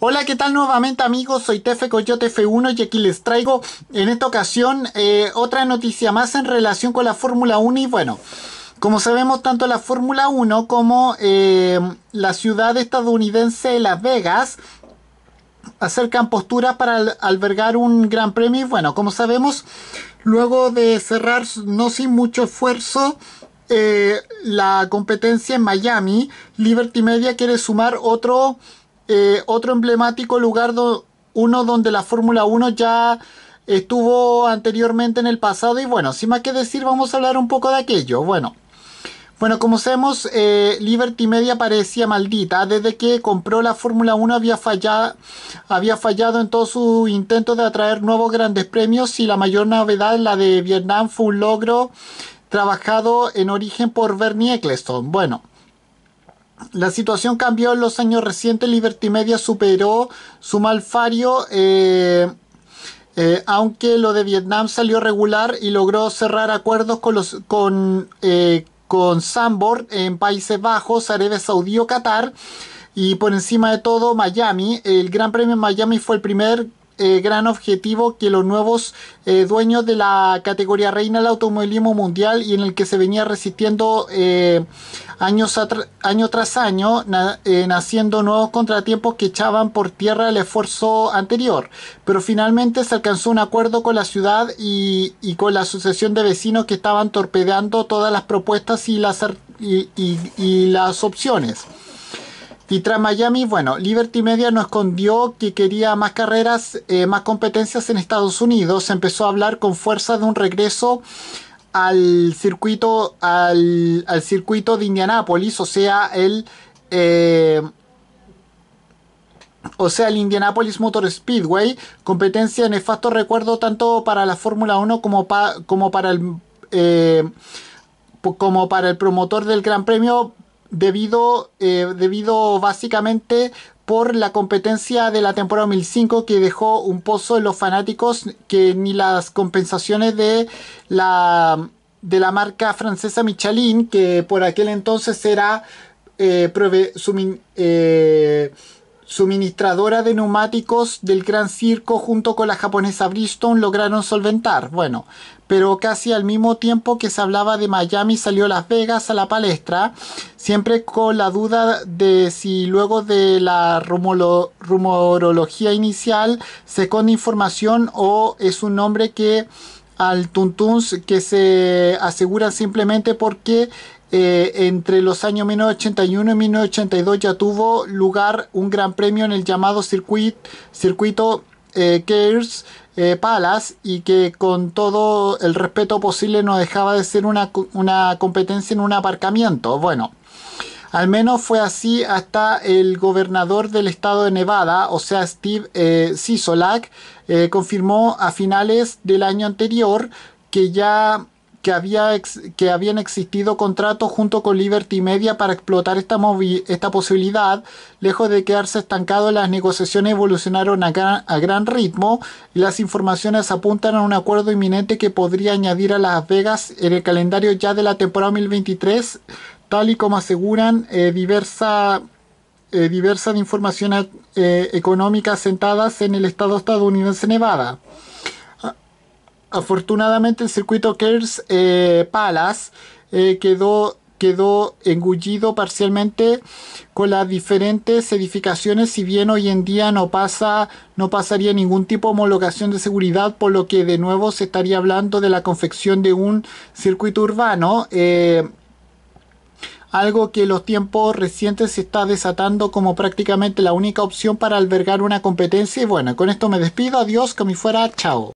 Hola, ¿qué tal nuevamente amigos? Soy Tefe Coyote F1 y aquí les traigo en esta ocasión eh, otra noticia más en relación con la Fórmula 1 y bueno, como sabemos tanto la Fórmula 1 como eh, la ciudad estadounidense Las Vegas acercan posturas para albergar un gran premio y bueno, como sabemos, luego de cerrar no sin mucho esfuerzo eh, la competencia en Miami, Liberty Media quiere sumar otro eh, otro emblemático lugar, uno donde la Fórmula 1 ya estuvo anteriormente en el pasado y bueno, sin más que decir vamos a hablar un poco de aquello. Bueno, bueno, como sabemos, eh, Liberty Media parecía maldita. Desde que compró la Fórmula 1 había fallado, había fallado en todo su intento de atraer nuevos grandes premios y la mayor novedad, la de Vietnam, fue un logro trabajado en origen por Bernie Eccleston. Bueno, la situación cambió en los años recientes. Liberty Media superó su malfario, eh, eh, aunque lo de Vietnam salió regular y logró cerrar acuerdos con los con, eh, con Sambor en Países Bajos, Arabia Saudí o Qatar. Y por encima de todo, Miami. El Gran Premio en Miami fue el primer eh, gran objetivo que los nuevos eh, dueños de la categoría reina del automovilismo mundial y en el que se venía resistiendo eh, año tras año, naciendo nuevos contratiempos que echaban por tierra el esfuerzo anterior. Pero finalmente se alcanzó un acuerdo con la ciudad y, con la asociación de vecinos que estaban torpedeando todas las propuestas y las, y las opciones. Y Miami, bueno, Liberty Media no escondió que quería más carreras, eh, más competencias en Estados Unidos. Se empezó a hablar con fuerza de un regreso al circuito, al, circuito de Indianápolis, o sea, el... Eh, o sea, el Indianapolis Motor Speedway, competencia nefasto recuerdo tanto para la Fórmula 1 como, como, para el, eh, como para el promotor del Gran Premio, debido, eh, debido básicamente por la competencia de la temporada 2005 que dejó un pozo en los fanáticos que ni las compensaciones de la, de la marca francesa Michelin, que por aquel entonces era eh, prove, sumin, eh, suministradora de neumáticos del Gran Circo junto con la japonesa Bridgestone lograron solventar. Bueno, pero casi al mismo tiempo que se hablaba de Miami salió Las Vegas a la palestra, siempre con la duda de si luego de la rumorología inicial se con información o es un nombre que al Tuntuns que se asegura simplemente porque eh, entre los años 1981 y 1982 ya tuvo lugar un gran premio en el llamado circuito eh, Cares eh, Palace y que con todo el respeto posible no dejaba de ser una, una competencia en un aparcamiento. Bueno, al menos fue así hasta el gobernador del estado de Nevada, o sea, Steve eh, Sisolak, confirmó a finales del año anterior que ya que, había que habían existido contratos junto con Liberty Media para explotar esta, esta posibilidad. Lejos de quedarse estancado, las negociaciones evolucionaron a gran, a gran ritmo y las informaciones apuntan a un acuerdo inminente que podría añadir a Las Vegas en el calendario ya de la temporada 2023, tal y como aseguran eh, eh diversas eh, informaciones económicas sentadas en el estado estadounidense Nevada afortunadamente el circuito Kers eh, Palace eh, quedó quedó engullido parcialmente con las diferentes edificaciones, si bien hoy en día no pasa, no pasaría ningún tipo de homologación de seguridad, por lo que de nuevo se estaría hablando de la confección de un circuito urbano. Eh, algo que en los tiempos recientes se está desatando como prácticamente la única opción para albergar una competencia. Y bueno, con esto me despido. Adiós, que me fuera. Chao.